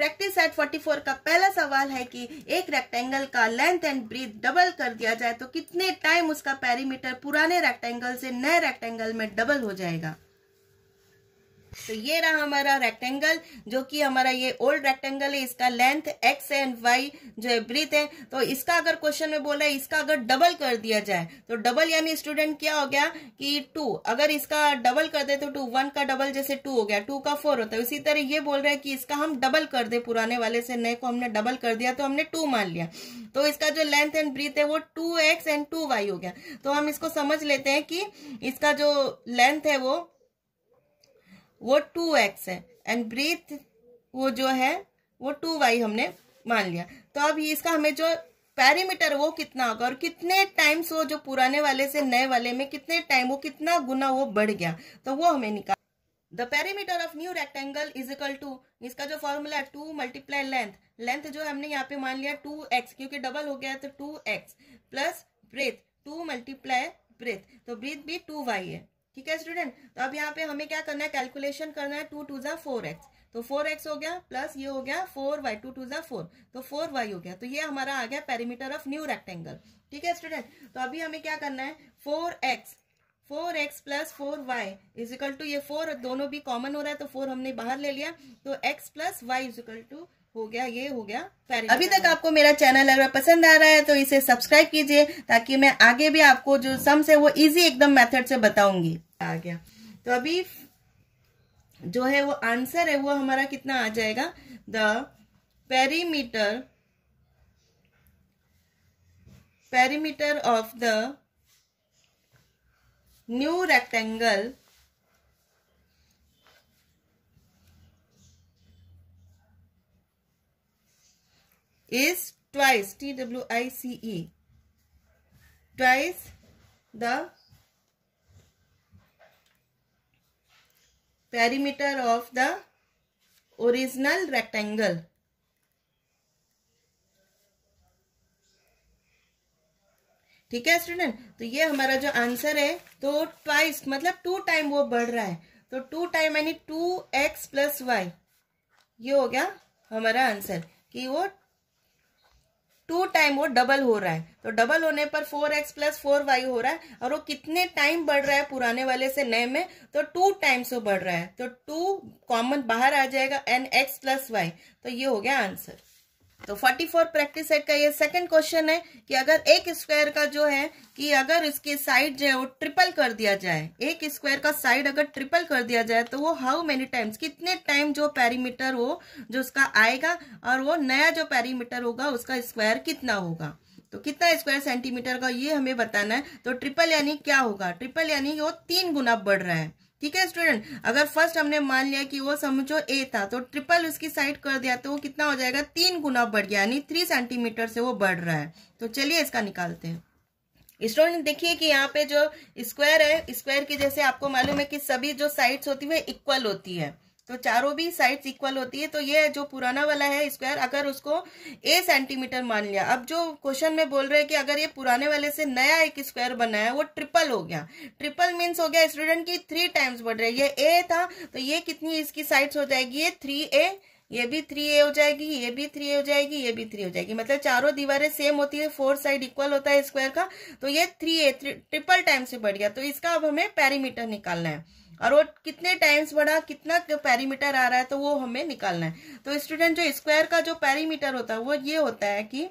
Practice eight 44 का पहला सवाल है कि एक रेक्टेंगल का लेंथ एंड ब्रीथ डबल कर दिया जाए तो कितने टाइम उसका पेरीमीटर पुराने रेक्टेंगल से नए रेक्टेंगल में डबल हो जाएगा तो ये रहा हमारा रेक्टेंगल जो कि हमारा ये ओल्ड रेक्टेंगल है इसका लेंथ एक्स एंड वाई जो है ब्रीथ है तो इसका अगर क्वेश्चन में बोला है इसका अगर डबल कर दिया जाए तो डबल यानी स्टूडेंट क्या हो गया कि टू अगर इसका डबल कर दे तो टू वन का डबल जैसे टू हो गया टू का फोर होता है उसी तरह ये बोल रहा है कि इसका हम डबल कर दे पुराने वाले से नए को हमने डबल कर दिया तो हमने टू मान लिया तो इसका जो लेंथ एंड ब्रीथ है वो two X and two Y हो गया तो हम इसको समझ लेते हैं कि इसका जो लेंथ है वो वो टू एक्स है एंड ब्रीथ वो जो है वो टू वाई हमने मान लिया तो अब इसका हमें जो पैरीमीटर वो कितना होगा और कितने टाइम्स वो जो पुराने वाले से नए वाले में कितने टाइम वो कितना गुना वो बढ़ गया तो वो हमें निकाल the perimeter of new rectangle is equal to इसका जो फॉर्मूला है टू मल्टीप्लाई लेंथ लेंथ जो हमने यहाँ पे मान लिया टू एक्स क्योंकि डबल हो गया तो two X plus breadth two multiply breadth तो ब्रेथ भी टू वाई है ठीक है स्टूडेंट तो अब यहाँ पे हमें क्या करना है कैलकुलेशन करना है टू टू जा फोर एक्स तो फोर एक्स हो गया प्लस ये हो गया फोर वाई टू टू जा फोर तो फोर वाई हो गया तो ये हमारा आ गया पेरीमीटर ऑफ न्यू रेक्टेंगल ठीक है स्टूडेंट तो अभी हमें क्या करना है four X four X plus four Y is equal two ये फोर दोनों भी कॉमन हो रहा है तो फोर हमने बाहर ले लिया तो X plus Y is equal two हो गया ये हो गया अभी तक आपको मेरा चैनल अगर पसंद आ रहा है तो इसे सब्सक्राइब कीजिए ताकि मैं आगे भी आपको जो सम्स है वो इजी एकदम मेथड से बताऊंगी आ गया तो अभी जो है वो आंसर है वो हमारा कितना आ जाएगा the perimeter perimeter of the new rectangle is twice T W I C E twice the perimeter of the original rectangle. ठीक है स्टूडेंट तो ये हमारा जो आंसर है तो ट्वाइस मतलब टू टाइम वो बढ़ रहा है तो टू टाइम यानी टू एक्स प्लस वाई ये हो गया हमारा आंसर कि वो टू टाइम वो डबल हो रहा है तो डबल होने पर four X plus four Y हो रहा है और वो कितने टाइम बढ़ रहा है पुराने वाले से नए में तो टू टाइम्स वो बढ़ रहा है तो टू कॉमन बाहर आ जाएगा एन एक्स प्लस वाई तो ये हो गया आंसर तो 44 प्रैक्टिस सेट का ये सेकंड क्वेश्चन है कि अगर एक स्क्वायर का जो है कि अगर इसके साइड जो है वो ट्रिपल कर दिया जाए एक स्क्वायर का साइड अगर ट्रिपल कर दिया जाए तो वो हाउ मेनी टाइम्स कितने टाइम जो पैरीमीटर वो जो उसका आएगा और वो नया जो पैरीमीटर होगा उसका स्क्वायर कितना होगा तो कितना स्क्वायर सेंटीमीटर का ये हमें बताना है तो ट्रिपल यानी क्या होगा ट्रिपल यानी वो तीन गुना बढ़ रहा है ठीक है स्टूडेंट अगर फर्स्ट हमने मान लिया कि वो समझो ए था तो ट्रिपल उसकी साइड कर दिया तो वो कितना हो जाएगा तीन गुना बढ़ गया यानी थ्री सेंटीमीटर से वो बढ़ रहा है तो चलिए इसका निकालते हैं स्टूडेंट देखिए कि यहाँ पे जो स्क्वायर है स्क्वायर की जैसे आपको मालूम है कि सभी जो साइड्स होती है इक्वल होती है तो चारों भी साइड्स इक्वल होती है तो ये जो पुराना वाला है स्क्वायर अगर उसको ए सेंटीमीटर मान लिया अब जो क्वेश्चन में बोल रहे हैं कि अगर ये पुराने वाले से नया एक स्क्वायर बना है वो ट्रिपल हो गया ट्रिपल मीन्स हो गया स्टूडेंट की थ्री टाइम्स बढ़ रहा है ए था तो ये कितनी इसकी साइड्स हो जाएगी ये थ्री ए ये भी थ्री ए हो जाएगी ये भी थ्री ए हो जाएगी ये भी थ्री हो जाएगी मतलब चारों दीवारें सेम होती है फोर साइड इक्वल होता है स्क्वायर का तो ये थ्री ए ट्रिपल टाइम से बढ़ गया तो इसका अब हमें पेरीमीटर निकालना है और वो कितने टाइम्स बढ़ा कितना पैरीमीटर आ रहा है तो वो हमें निकालना है तो स्टूडेंट जो स्क्वायर का जो पैरीमीटर होता है वो ये होता है कि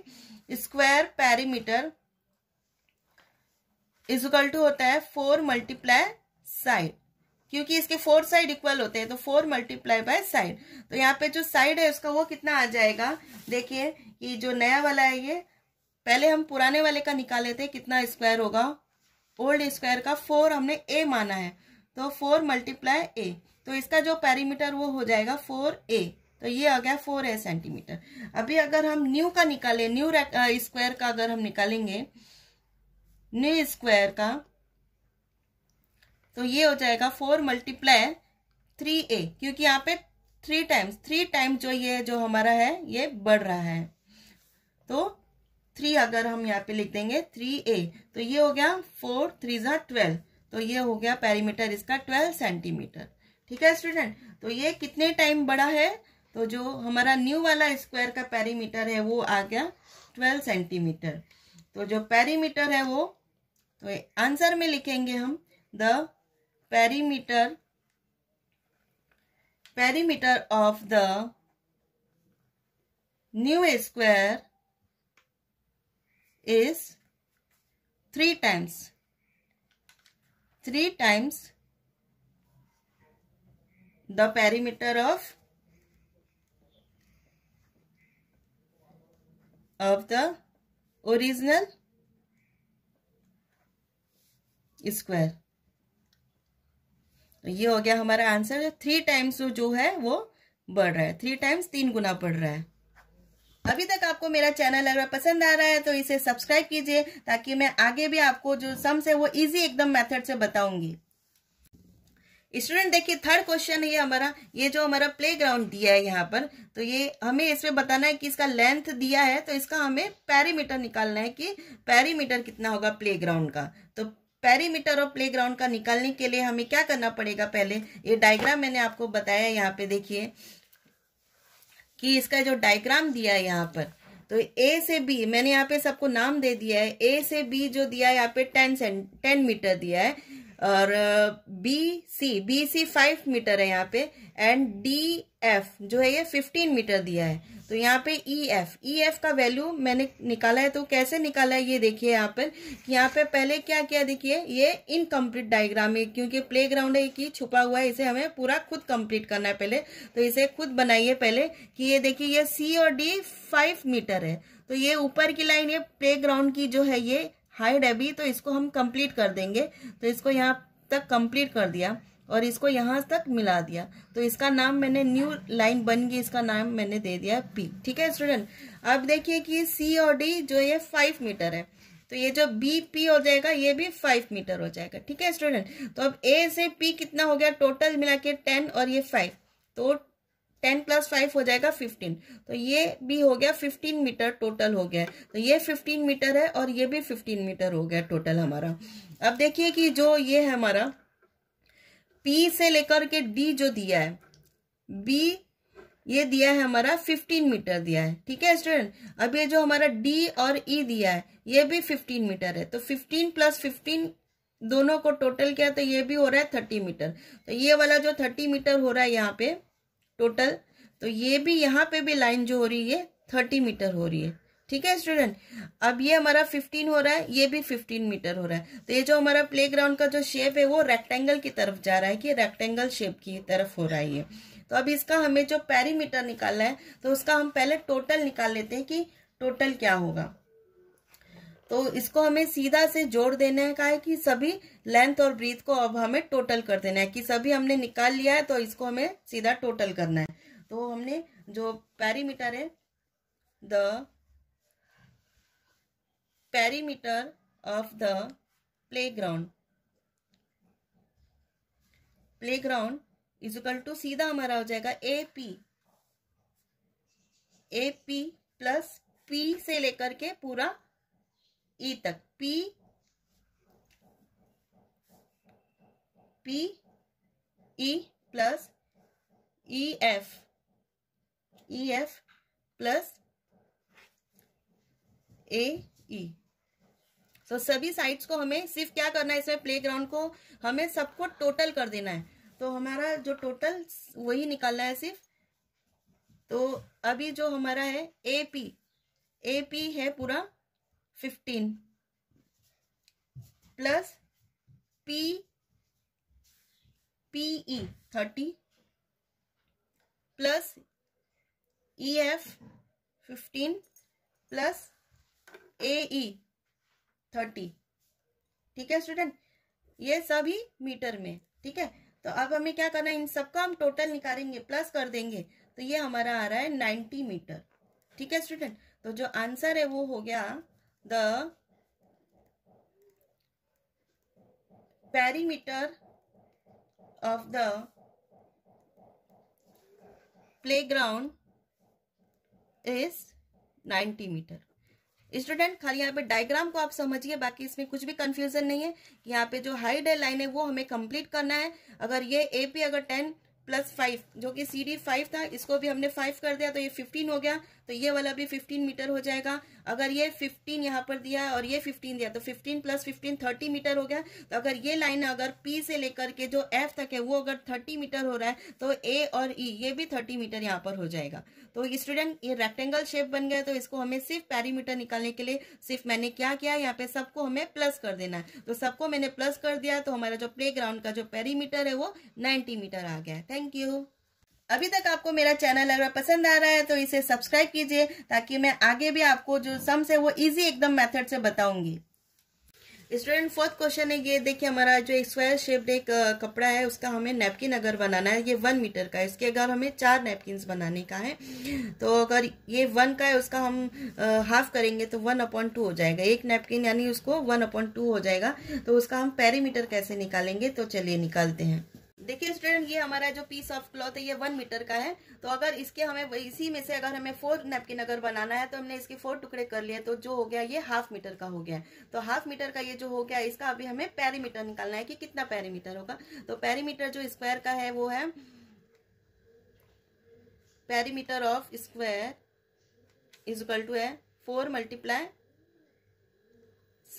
स्क्वायर पैरीमीटर इजिकल टू होता है फोर मल्टीप्लाय साइड क्योंकि इसके फोर साइड इक्वल होते हैं तो फोर मल्टीप्लाई बाय साइड तो यहाँ पे जो साइड है उसका वो कितना आ जाएगा देखिए ये जो नया वाला है ये पहले हम पुराने वाले का निकाले थे कितना स्क्वायर होगा ओल्ड स्क्वायर का फोर हमने ए माना है तो फोर मल्टीप्लाई ए तो इसका जो पैरीमीटर वो हो जाएगा फोर ए तो ये आ गया फोर ए सेंटीमीटर अभी अगर हम न्यू का निकालें न्यू स्क्वायर का अगर हम निकालेंगे न्यू स्क्वायर का तो ये हो जाएगा फोर मल्टीप्लाई थ्री ए क्योंकि यहाँ पे थ्री टाइम्स थ्री टाइम जो ये जो हमारा है ये बढ़ रहा है तो थ्री अगर हम यहाँ पे लिख देंगे थ्री ए तो ये हो गया फोर थ्री ज़ा ट्वेल्व तो ये हो गया पेरीमीटर इसका ट्वेल्व सेंटीमीटर ठीक है स्टूडेंट तो ये कितने टाइम बड़ा है तो जो हमारा न्यू वाला स्क्वायर का पेरीमीटर है वो आ गया ट्वेल्व सेंटीमीटर तो जो पेरीमीटर है वो तो आंसर में लिखेंगे हम the perimeter perimeter of the new square is three times three times the perimeter of of the original square तो ये हो गया हमारा आंसर थ्री टाइम्स जो है वो बढ़ रहा है थ्री टाइम्स तीन गुना बढ़ रहा है अभी तक आपको मेरा चैनल अगर पसंद आ रहा है तो इसे सब्सक्राइब कीजिए ताकि मैं आगे भी आपको जो सम्स है वो इजी एकदम मेथड से बताऊंगी स्टूडेंट देखिए थर्ड क्वेश्चन है हमारा ये जो हमारा प्ले ग्राउंड दिया है यहाँ पर तो ये हमें इसमें बताना है कि इसका लेंथ दिया है तो इसका हमें पैरीमीटर निकालना है कि पैरीमीटर कितना होगा प्ले ग्राउंड का तो पैरीमीटर और प्लेग्राउंड का निकालने के लिए हमें क्या करना पड़ेगा पहले ये डायग्राम मैंने आपको बताया यहाँ पे देखिए कि इसका जो डायग्राम दिया है यहाँ पर तो ए से बी मैंने यहाँ पे सबको नाम दे दिया है ए से बी जो दिया है यहाँ पे टेन सेंट टेन मीटर दिया है और B C B C five metre है यहाँ पे एंड डी एफ जो है ये फिफ्टीन मीटर दिया है तो यहाँ पे ई एफ ई एफ का वैल्यू मैंने निकाला है तो कैसे निकाला है ये देखिए यहाँ पर कि यहाँ पे पहले क्या क्या देखिए ये इनकम्प्लीट डायग्राम है क्योंकि प्ले ग्राउंड है कि छुपा हुआ है इसे हमें पूरा खुद कंप्लीट करना है पहले तो इसे खुद बनाइए पहले कि ये देखिए ये सी और डी फाइव मीटर है तो ये ऊपर की लाइन ये प्ले ग्राउंड की जो है ये हाइड अभी तो इसको हम कंप्लीट कर देंगे तो इसको यहाँ तक कंप्लीट कर दिया और इसको यहाँ तक मिला दिया तो इसका नाम मैंने न्यू लाइन बन गई इसका नाम मैंने दे दिया पी ठीक है स्टूडेंट अब देखिए कि सी और डी जो ये फाइव मीटर है तो ये जो बी पी हो जाएगा ये भी फाइव मीटर हो जाएगा ठीक है स्टूडेंट तो अब ए से पी कितना हो गया टोटल मिला के टेन और ये फाइव तो टेन प्लस फाइव हो जाएगा फिफ्टीन तो ये भी हो गया फिफ्टीन मीटर टोटल हो गया तो ये फिफ्टीन मीटर है और ये भी फिफ्टीन मीटर हो गया टोटल हमारा अब देखिए कि जो ये है हमारा पी से लेकर के डी जो दिया है बी ये दिया है हमारा फिफ्टीन मीटर दिया है ठीक है स्टूडेंट अब ये जो हमारा डी और ई e दिया है ये भी फिफ्टीन मीटर है तो फिफ्टीन प्लस फिफ्टीन दोनों को टोटल किया तो ये भी हो रहा है थर्टी मीटर तो ये वाला जो थर्टी मीटर हो रहा है यहाँ पे टोटल तो ये भी यहाँ पे भी लाइन जो हो रही है थर्टी मीटर हो रही है ठीक है स्टूडेंट अब ये हमारा फिफ्टीन हो रहा है ये भी फिफ्टीन मीटर हो रहा है तो ये जो हमारा प्ले ग्राउंड का जो शेप है वो रेक्टेंगल की तरफ जा रहा है कि रेक्टेंगल शेप की तरफ हो रहा है ये तो अब इसका हमें जो पेरीमीटर निकालना है तो उसका हम पहले टोटल निकाल लेते हैं कि टोटल क्या होगा तो इसको हमें सीधा से जोड़ देने का है कि सभी लेंथ और ब्रीथ को अब हमें टोटल कर देना है कि सभी हमने निकाल लिया है तो इसको हमें सीधा टोटल करना है तो हमने जो पैरीमीटर है the perimeter of the playground playground is equal to सीधा हमारा हो जाएगा A P A P plus P से लेकर के पूरा ई e तक P P E plus E F E F plus A E तो सभी साइड्स को हमें सिर्फ क्या करना है इसमें प्लेग्राउंड को हमें सबको टोटल कर देना है तो हमारा जो टोटल वही निकालना है सिर्फ तो अभी जो हमारा है ए पी है पूरा fifteen plus P P E thirty plus E F fifteen plus A E thirty ठीक है स्टूडेंट ये सभी मीटर में ठीक है तो अब हमें क्या करना है इन सबका हम टोटल निकालेंगे प्लस कर देंगे तो ये हमारा आ रहा है नाइन्टी मीटर ठीक है स्टूडेंट तो जो आंसर है वो हो गया the perimeter of the playground is 90 metre student खाली यहाँ पे डायग्राम को आप समझिए बाकी इसमें कुछ भी कंफ्यूजन नहीं है यहाँ पे जो हाइड है लाइन है वो हमें कंप्लीट करना है अगर ये ए पी अगर टेन प्लस फाइव जो कि सी डी फाइव था इसको भी हमने फाइव कर दिया तो ये फिफ्टीन हो गया तो ये वाला भी फिफ्टीन मीटर हो जाएगा अगर ये फिफ्टीन यहाँ पर दिया और ये फिफ्टीन दिया तो fifteen plus fifteen thirty metre हो गया तो अगर ये लाइन अगर पी से लेकर के जो एफ तक है वो अगर थर्टी मीटर हो रहा है तो ए और ई e, ये भी थर्टी मीटर यहाँ पर हो जाएगा तो स्टूडेंट ये रेक्टेंगल शेप बन गया तो इसको हमें सिर्फ पैरीमीटर निकालने के लिए सिर्फ मैंने क्या किया यहाँ पे सबको हमें प्लस कर देना है तो सबको मैंने प्लस कर दिया तो हमारा जो प्ले का जो पेरीमीटर है वो नाइन्टी मीटर आ गया थैंक यू अभी तक आपको मेरा चैनल अगर पसंद आ रहा है तो इसे सब्सक्राइब कीजिए ताकि मैं आगे भी आपको जो सम्स है वो इजी एकदम मेथड से बताऊंगी स्टूडेंट फोर्थ क्वेश्चन है ये देखिए हमारा जो एक स्क्वायर शेप्ड एक कपड़ा है उसका हमें नेपकिन अगर बनाना है ये वन मीटर का है इसके अगर हमें चार नेपकिन बनाने का है तो अगर ये वन का है उसका हम हाफ करेंगे तो वन अपॉइंट टू हो जाएगा एक नैपकिन यानी उसको वन अपॉइंट टू हो जाएगा तो उसका हम पेरीमीटर कैसे निकालेंगे तो चलिए निकालते हैं देखिए स्टूडेंट ये हमारा जो पीस ऑफ क्लॉथ है ये वन मीटर का है तो अगर इसके हमें इसी में से अगर हमें फोर नेपकिन अगर बनाना है तो हमने इसके फोर टुकड़े कर लिए तो जो हो गया ये हाफ मीटर का हो गया तो हाफ मीटर का ये जो हो गया इसका अभी हमें पेरीमीटर निकालना है कि कितना पैरीमीटर होगा तो पेरीमीटर जो स्क्वायर का है वो है perimeter of square is equal to है फोर मल्टीप्लाई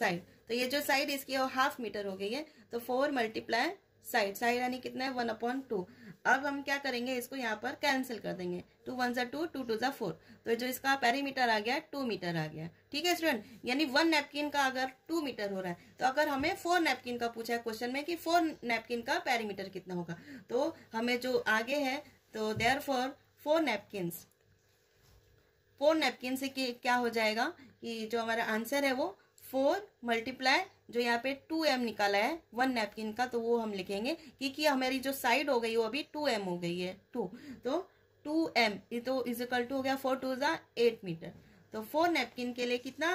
साइड तो ये जो साइड इसकी हाफ मीटर हो गई है तो फोर मल्टीप्लाई साइड साइड यानी कितना है वन अपॉन टू अब हम क्या करेंगे इसको यहाँ पर कैंसिल कर देंगे टू वन जो टू टू टू जो फोर तो जो इसका पेरीमीटर आ गया टू मीटर आ गया ठीक है स्टूडेंट यानी वन नेपकिन का अगर टू मीटर हो रहा है तो अगर हमें फोर नेपकिन का पूछा है क्वेश्चन में कि फोर नेपकिन का पेरीमीटर कितना होगा तो हमें जो आगे है तो there four four napkins four napkin से क्या हो जाएगा कि जो हमारा आंसर है वो फोर मल्टीप्लाई जो यहाँ पे टू एम निकाला है वन नेपकिन का तो वो हम लिखेंगे क्योंकि हमारी जो साइड हो गई वो अभी टू एम हो गई है टू तो टू एम ये तो इज टू हो गया फोर टू ज़ा एट मीटर तो फोर नैपकिन के लिए कितना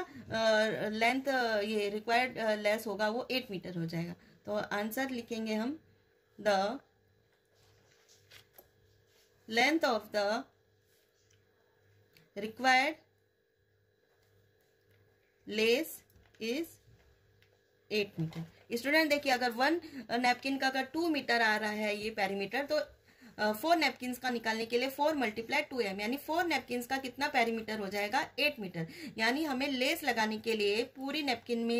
लेंथ ये रिक्वायर्ड लेस होगा वो एट मीटर हो जाएगा तो आंसर लिखेंगे हम the length of the required lace is eight metre student देखिए अगर वन नैपकिन uh, का अगर टू मीटर आ रहा है ये पैरीमीटर तो फोर uh, नेपकिन्स का निकालने के लिए फोर मल्टीप्लाई टू एम यानी फोर नेपकिन्स का कितना पैरीमीटर हो जाएगा एट मीटर यानी हमें लेस लगाने के लिए पूरी नेपकिन में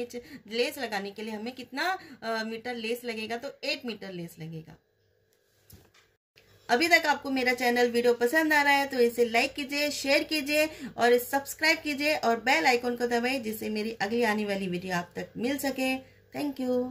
लेस लगाने के लिए हमें कितना मीटर uh, लेस लगेगा तो एट मीटर लेस लगेगा अभी तक आपको मेरा चैनल वीडियो पसंद आ रहा है तो इसे लाइक कीजिए शेयर कीजिए और सब्सक्राइब कीजिए और बेल आइकॉन को दबाएं जिससे मेरी अगली आने वाली वीडियो आप तक मिल सके थैंक यू